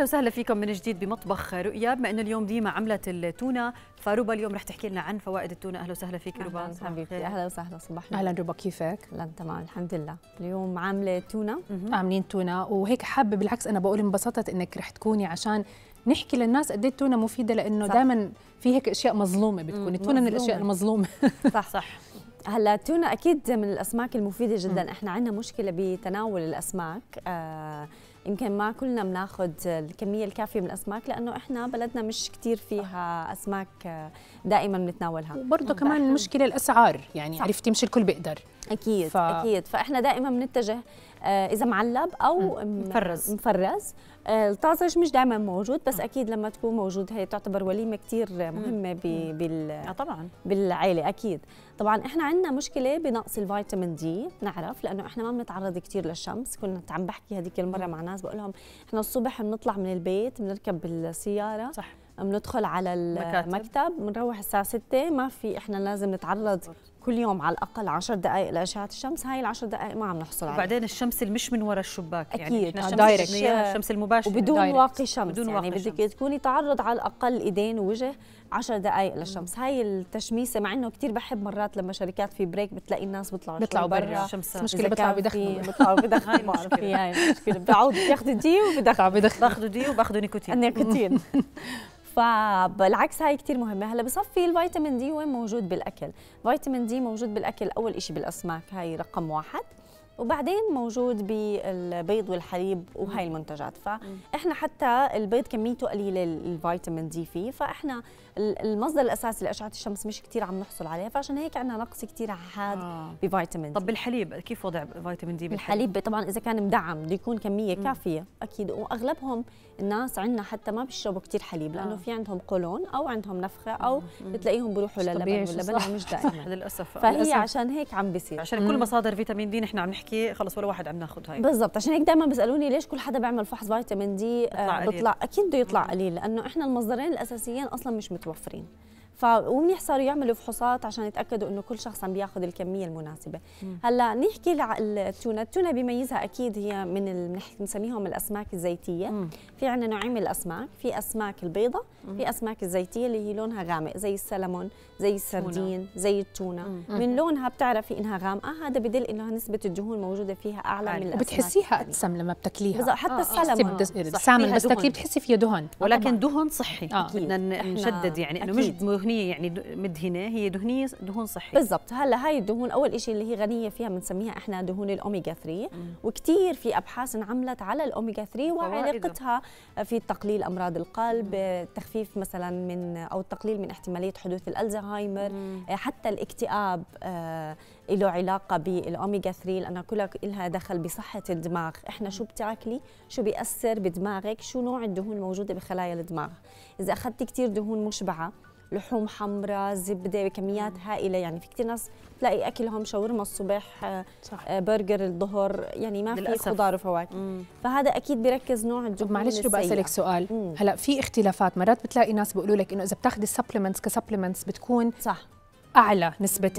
اهلا وسهلا فيكم من جديد بمطبخ رؤيا بما انه اليوم ديما عملت التونه فروبا اليوم رح تحكي لنا عن فوائد التونه اهلا وسهلا فيك ربا أهلا حبيبتي اهلا وسهلا صباح اهلا ربا كيفك؟ لا تمام الحمد لله اليوم عامله تونه عاملين تونه وهيك حابه بالعكس انا بقول انبسطت انك رح تكوني عشان نحكي للناس قد إيه التونه مفيده لانه دائما في هيك اشياء مظلومه بتكون التونه من الاشياء المظلومه صح صح هلا التونه اكيد من الاسماك المفيده جدا احنا عندنا مشكله بتناول الاسماك آه يمكن ما كلنا بناخذ الكميه الكافيه من الاسماك لانه احنا بلدنا مش كثير فيها اسماك آه، دائما بنتناولها وبرضه كمان المشكله الاسعار يعني صح. عرفتي مش الكل بيقدر اكيد ف... اكيد فاحنا دائما بنتجه آه، اذا معلب او مفرز مفرز آه، الطازج مش دائما موجود بس اكيد لما تكون موجود هي تعتبر وليمه كثير مهمه بال آه، طبعا بالعائله اكيد طبعا احنا عندنا مشكله بنقص الفيتامين دي نعرف لانه احنا ما بنتعرض كثير للشمس كنت عم بحكي هذيك المره مع ناس بقول لهم احنا الصبح بنطلع من البيت بنركب السياره صح بندخل على المكتب بنروح الساعه 6 ما في احنا لازم نتعرض كل يوم على الاقل 10 دقائق لاشعه الشمس هاي العشر دقائق ما عم نحصل عليها وبعدين الشمس اللي مش من وراء الشباك يعني أكيد. يعني احنا شمس دايركت الشمس المباشره وبدون دايركت. واقي شمس بدون يعني بدك تكوني تعرض على الاقل ايدين ووجه 10 دقائق للشمس هاي التشميسه مع انه كثير بحب مرات لما شركات في بريك بتلاقي الناس بيطلعوا بيطلعوا برا الشمس مشكله بيطلعوا بدخنوا بيطلعوا بدخنوا في هاي المشكله بيقعدوا بياخذوا دي وبدخنوا بياخذوا دي وباخذوا نيكوتين النيكوتين فبالعكس هاي كثير مهمه هلا بصفي الفيتامين دي وين موجود بالاكل فيتامين دي موجود بالاكل اول شيء بالاسماك هاي رقم واحد وبعدين موجود بالبيض والحليب وهاي المنتجات فاحنا حتى البيض كميته قليله الفيتامين دي فيه فاحنا المصدر الاساسي لاشعه الشمس مش كثير عم نحصل عليه فعشان هيك عندنا نقص كثير حاد آه. بفيتامين طب بالحليب كيف وضع فيتامين دي بالحليب الحليب طبعا اذا كان مدعم بده يكون كميه م. كافيه اكيد واغلبهم الناس عندنا حتى ما بيشربوا كثير حليب لانه آه. في عندهم قولون او عندهم نفخه او بتلاقيهم بيروحوا للبن واللبن مش دائما للاسف فهي للأسف. عشان هيك عم بيصير عشان كل مصادر فيتامين دي نحن عم نحكي خلص ولا واحد عم ناخذ هاي بالضبط عشان هيك دائما بيسالوني ليش كل حدا بيعمل فحص فيتامين دي آه، بيطلع, بيطلع اكيد بده يطلع قليل لانه احنا المصدرين الاساسيين اصلا مش متوفرين à frente. فمنيح صاروا يعملوا فحوصات عشان يتاكدوا انه كل شخص عم بياخذ الكميه المناسبه مم. هلا نحكي التونه التونه بيميزها اكيد هي من بنسميهم الاسماك الزيتيه مم. في عندنا نوعين من الاسماك في اسماك البيضة مم. في اسماك الزيتيه اللي هي لونها غامق زي السلمون زي السردين زي التونه مم. من لونها بتعرفي انها غامقه آه، هذا بدل انه نسبه الدهون موجوده فيها اعلى عالي. من الاسماك بتحسيها اتسم لما بتاكليها حتى آه. آه، السلمون السالمون بس تاكليه بتحسي فيها دهن ولكن دهن صحي آه. بدنا نشدد يعني انه مش دهنيه يعني مدهنه هي دهنيه دهون صحيه بالضبط هلا هاي الدهون اول شيء اللي هي غنيه فيها بنسميها احنا دهون الاوميجا 3 وكثير في ابحاث انعملت على الاوميجا 3 وعلاقتها في تقليل امراض القلب تخفيف مثلا من او التقليل من احتماليه حدوث الالزهايمر آه، حتى الاكتئاب آه، له علاقه بالاوميجا 3 لانها كلها لها دخل بصحه الدماغ احنا شو بتاكلي شو بياثر بدماغك شو نوع الدهون الموجوده بخلايا الدماغ اذا اخذتي كثير دهون مشبعه لحوم حمراء زبده بكميات هائله يعني في كثير ناس تلاقي اكلهم شاورما الصبح آه، صح. آه، برجر الظهر يعني ما في خضار وفواكه فهذا اكيد بيركز نوع الدهون معلش بدي اسالك سؤال مم. هلا في اختلافات مرات بتلاقي ناس بيقولوا لك انه اذا بتاخذي السبلمنتس كسبلمنتس بتكون صح اعلى نسبه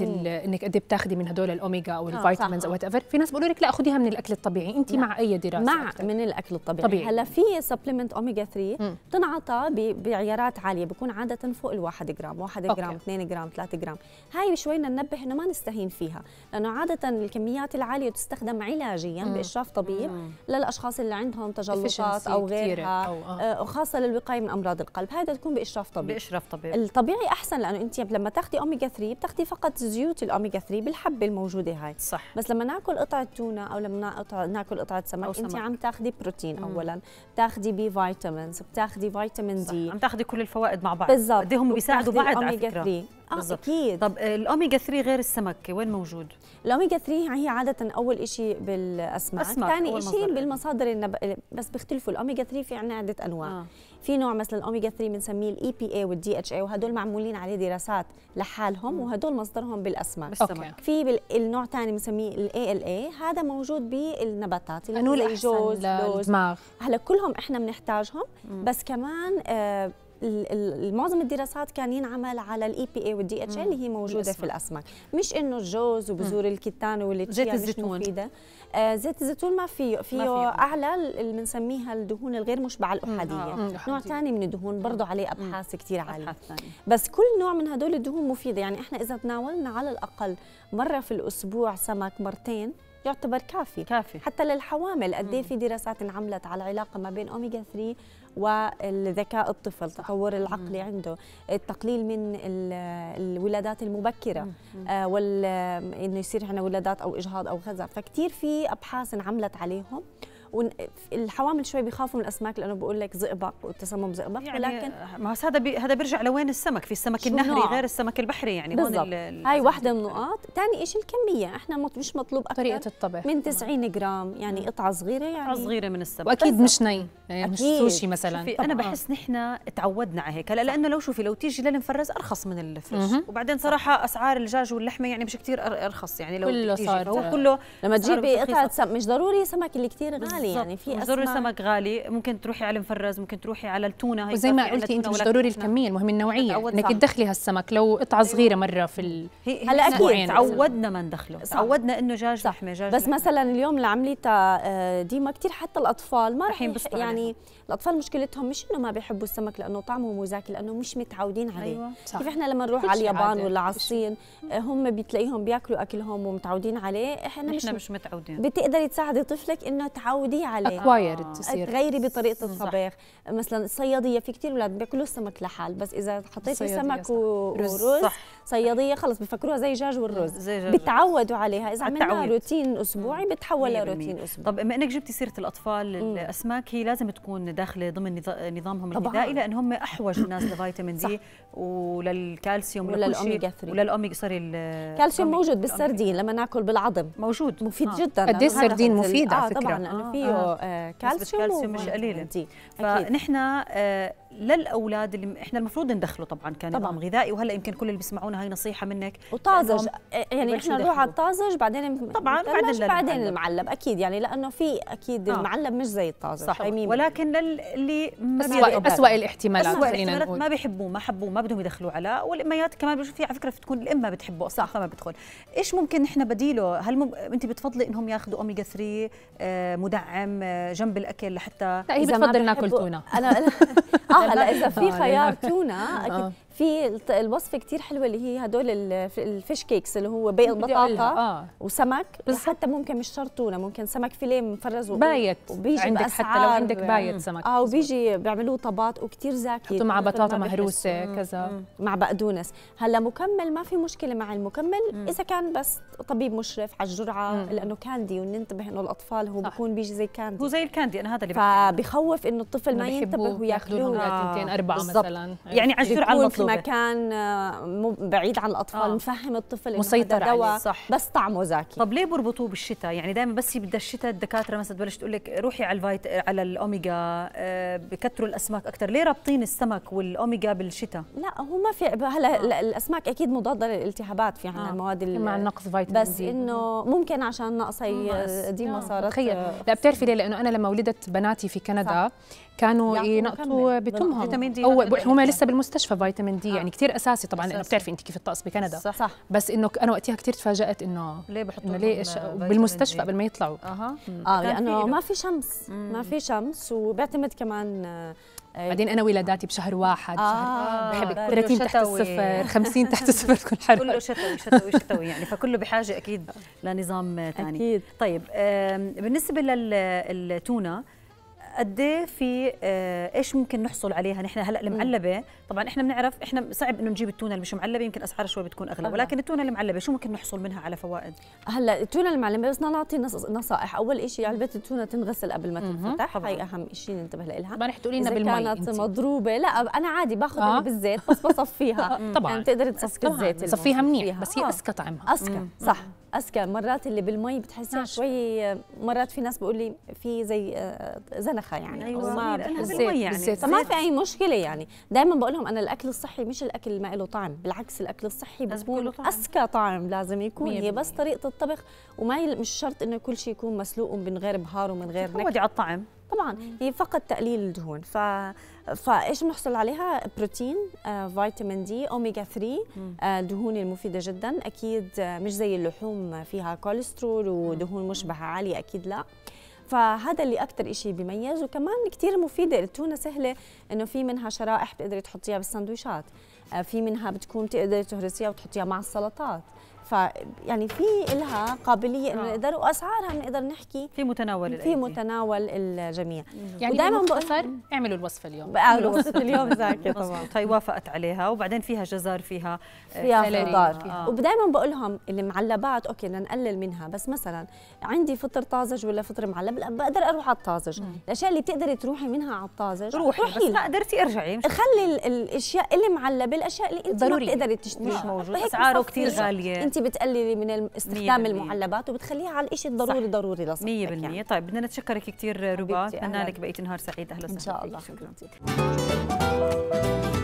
انك قد إيه بتاخدي من هدول الاوميجا او آه، الفيتامينز او وات ايفر في ناس بيقولوا لك لا خديها من الاكل الطبيعي انت مع اي دراسه مع من الاكل الطبيعي طبيعي. هلا في سبلمنت اوميجا 3 بتنعطى بعيارات عاليه بيكون عاده فوق ال1 جرام 1 جرام 2 جرام 3 جرام هاي شوي بدنا ننبه انه ما نستهين فيها لانه عاده الكميات العاليه تستخدم علاجيا مم. باشراف طبيب مم. للاشخاص اللي عندهم تجلطات او غيرها أو آه. آه، وخاصه للوقايه من امراض القلب هذا تكون باشراف طبيب باشراف طبيب الطبيعي احسن لانه انت لما تاخذي اوميجا 3 الغذائيه بتاخدي فقط زيوت الاوميجا 3 بالحبه الموجوده هاي صح بس لما ناكل قطعه تونه او لما ناكل قطعه سمك, سمك. انت عم تاخدي بروتين مم. اولا بتاخدي بي فيتامينز بتاخدي فيتامين دي عم تاخذي كل الفوائد مع بعض بالضبط هم بيساعدوا بعض على فكره آه، بالضبط. بالزبط. اكيد طب آه، الاوميجا 3 غير السمك وين موجود الاوميجا 3 هي عاده اول شيء بالاسماك ثاني شيء بالمصادر النب... بس بيختلفوا الاوميجا 3 في عندنا عده انواع آه. في نوع مثل الاوميجا 3 بنسميه الاي بي e اي والدي اتش اي وهدول معمولين عليه دراسات لحالهم وهدول مصدرهم بالاسماك بالسمك في بال... النوع الثاني بنسميه الاي ال اي هذا موجود بالنباتات اللي هو الجوز للدماغ هلا كلهم احنا بنحتاجهم بس كمان آه معظم الدراسات كان ينعمل على الاي بي اي والدي اتش اللي هي موجوده في الاسماك مش انه الجوز وبذور الكتان والتشيا مش مفيده آه زيت الزيتون ما فيه فيه, ما فيه اعلى اللي بنسميها الدهون الغير مشبعه الاحاديه آه، آه، نوع ثاني من الدهون برضه عليه ابحاث كثير عاليه بس كل نوع من هدول الدهون مفيده يعني احنا اذا تناولنا على الاقل مره في الاسبوع سمك مرتين يعتبر كافي كافي حتى للحوامل قد إيه في دراسات انعملت على العلاقه ما بين اوميجا 3 والذكاء الطفل التطور العقلي مم. عنده التقليل من الولادات المبكره آه وال انه يصير عندنا ولادات او اجهاض او غزه فكتير في ابحاث انعملت عليهم الحوامل شوي بيخافوا من الاسماك لانه بقول لك زئبق وتسمم زئبق يعني ولكن ما هذا بي هذا بيرجع لوين السمك في السمك النهري نوع. غير السمك البحري يعني بالضبط هاي واحده من النقاط ثاني شيء الكميه احنا مش مطلوب اكثر طريقه الطبخ من 90 جرام يعني قطعه صغيره يعني قطعه صغيره من السمك واكيد مش ني يعني مش سوشي مثلا انا بحس نحن تعودنا على هيك هلا لانه لو شوفي لو تيجي للمفرز ارخص من الفريش وبعدين صراحه اسعار الدجاج واللحمه يعني مش كثير ارخص يعني لو كله صار هو كله لما تجيبي قطعه سمك مش ضروري سمك اللي كثير غالي غالي يعني في اسماء السمك غالي ممكن تروحي على المفرز ممكن تروحي على التونه هي وزي ما قلتي انت مش ضروري الكميه المهم النوعيه انك تدخلي هالسمك لو قطعه إيه. صغيره مره في ال... هلا اكيد تعودنا ما ندخله تعودنا انه دجاج لحمه دجاج بس مثلا اليوم اللي عملتها آه، ديما كثير حتى الاطفال ما رح ينبسطوا يعني عليها. الاطفال مشكلتهم مش انه ما بيحبوا السمك لانه طعمه مو ذاك لانه مش متعودين عليه أيوة. صح. كيف احنا لما نروح على اليابان ولا على الصين آه، هم بتلاقيهم بياكلوا اكلهم ومتعودين عليه احنا مش, مش متعودين بتقدري تساعدي طفلك انه تعود تعوديه عليه اكوايرد تصير تغيري بطريقه الطبخ مثلا الصياديه في كثير اولاد بياكلوا السمك لحال بس اذا حطيتي سمك ورز صح. صياديه خلص بفكروها زي الدجاج والرز زي بتعودوا عليها اذا عملنا روتين اسبوعي بتحول لروتين اسبوعي طب بما انك جبتي سيره الاطفال الاسماك هي لازم تكون داخله ضمن نظامهم الغذائي لان هم احوج الناس لفيتامين دي وللكالسيوم وللاوميجا 3 وللاوميجا سوري الكالسيوم موجود بالسردين لما ناكل بالعظم موجود مفيد آه. جدا قد إيه السردين مفيد على آه فكره طبعا لانه في فيه أيوة، آه. آه، كالسيوم كالسيوم مش قليله فنحن آه للاولاد اللي احنا المفروض ندخله طبعا كان طبعا غذائي وهلا يمكن كل اللي بيسمعونا هاي نصيحه منك وطازج آه، يعني احنا نروح على الطازج بعدين طبعا بعدين بعدين المعلب اكيد يعني لانه في اكيد آه. المعلب مش زي الطازج صح ولكن للي أسوأ, اسوأ الاحتمالات أسوأ الاحتمالات ما بيحبوه ما حبوه ما بدهم يدخلوه على والاميات كمان بشوف في على فكره بتكون الام ما بتحبه صح فما بدخل ايش ممكن احنا بديله هل مم... انت بتفضلي انهم ياخذوا اوميجا آه، 3 مدعم آه، جنب الاكل لحتى لا هي بتفضل ناكل تونه انا اه هلا اذا في خيار تونه اكيد آه. في الوصفه كتير حلوه اللي هي هدول الفيش كيكس اللي هو بيض بطاطا آه. وسمك بس حتى ممكن مش شرط تونه ممكن سمك فيليه مفرز بايت وبيجي عندك حتى لو عندك يعني. بايت سمك اه وبيجي بيعملوه طباط وكتير زاكي مع بطاطا مهروسه كذا مع بقدونس هلا مكمل ما في مشكله مع المكمل مم. اذا كان بس طبيب مشرف على الجرعه مم. لانه كاندي وننتبه انه الاطفال هو بكون بيكون بيجي زي كاندي هو زي الكاندي انا هذا اللي فبخوف انه الطفل ما ينتبه وياكلوه تنتين آه، اربعه مثلا يعني على الجرعه مكان آه، مو بعيد عن الاطفال آه. نفهم الطفل مسيطر عليه صح بس طعمه زاكي طب ليه بربطوه بالشتاء يعني دائما بس بدها الشتاء الدكاتره مثلا تبلش تقول لك روحي على الفايت على الاوميجا آه، بكثروا الاسماك اكثر ليه رابطين السمك والاوميجا بالشتاء لا هو ما في هلا آه. الاسماك اكيد مضاده للالتهابات في عندنا آه. المواد مع نقص فيتامين بس انه ممكن عشان نقصها دي ما صارت تخيل لا بتعرفي ليه لانه انا لما ولدت بناتي في كندا صح. كانوا ينقطوا بتمهم هم لسه بالمستشفى فيتامين من دي آه. يعني كثير اساسي طبعا لانه بتعرفي انت كيف الطقس بكندا صح, صح. بس انه انا وقتها كثير تفاجات انه ليه بحطوا انه ليه آه، بالمستشفى قبل ما يطلعوا اها اه لانه ما في شمس مم. ما في شمس وبيعتمد كمان آه، بعدين انا ولاداتي بشهر واحد آه شهر بحب 30 تحت الصفر 50 تحت الصفر تكون حر كله شتوي شتوي شتوي يعني فكله بحاجه اكيد لنظام ثاني اكيد طيب بالنسبه للتونه قد إيه في آه، ايش ممكن نحصل عليها نحن هلا المعلبه طبعا احنا بنعرف احنا صعب انه نجيب التونه اللي مش معلبه يمكن اسعارها شوي بتكون اغلى أه. ولكن التونه المعلبه شو ممكن نحصل منها على فوائد هلا التونه المعلبه بس نعطي نصائح اول شيء علبه التونه تنغسل قبل ما تنفتح هاي اهم شيء ننتبه لها ما رح تقولي لنا بالماء كانت انت. مضروبه لا انا عادي باخذ آه. بالزيت بس بصفيها طبعا يعني بتقدر تصفي الزيت صفيها منيح بس هي آه. اسكى طعمها اسكى صح اذكى مرات اللي بالمي بتحسيها شوي مرات في ناس بيقول لي في زي آه، زنخه يعني أيوة. وما بالمي يعني بالزيت. فما في اي مشكله يعني دائما بقول لهم انا الاكل الصحي مش الاكل اللي ما له طعم بالعكس الاكل الصحي بيكون اذكى طعم لازم يكون هي بس طريقه الطبخ وما مش شرط انه كل شيء يكون مسلوق من غير بهار ومن غير نكهه على الطعم طبعا هي فقط تقليل الدهون ف فايش بنحصل عليها بروتين آه، فيتامين دي اوميجا 3 آه، دهون المفيده جدا اكيد آه، مش زي اللحوم فيها كوليسترول ودهون مشبعه عاليه اكيد لا فهذا اللي اكثر شيء بيميز وكمان كثير مفيده التونه سهله انه في منها شرائح بتقدري تحطيها بالسندويشات آه، في منها بتكون بتقدري تهرسيها وتحطيها مع السلطات يعني في لها قابليه انه آه. نقدر واسعارها بنقدر نحكي في متناول في متناول الجميع يعني ودائما بقصر اعملوا الوصفه اليوم اعملوا الوصفه اليوم زاكي طبعا هي طيب، وافقت عليها وبعدين فيها جزر فيها فيها خضار آه. ودائما بقول لهم المعلبات اوكي بدنا نقلل منها بس مثلا عندي فطر طازج ولا فطر معلب بقدر اروح على الطازج الاشياء اللي بتقدري تروحي منها على الطازج روحي, روحي بس ما قدرتي ارجعي خلي الاشياء اللي معلبه الاشياء اللي انت ضروري. ما بتقدري تشتريها مش موجود اسعاره كثير غاليه انت بتقللي من استخدام المعلبات وبتخليها على الشيء الضروري ضروري لصحتك 100% يعني. طيب بدنا نتشكرك كثير ربا اتمنى لك بقيه نهار سعيد اهلا وسهلا ان شاء الله شكرا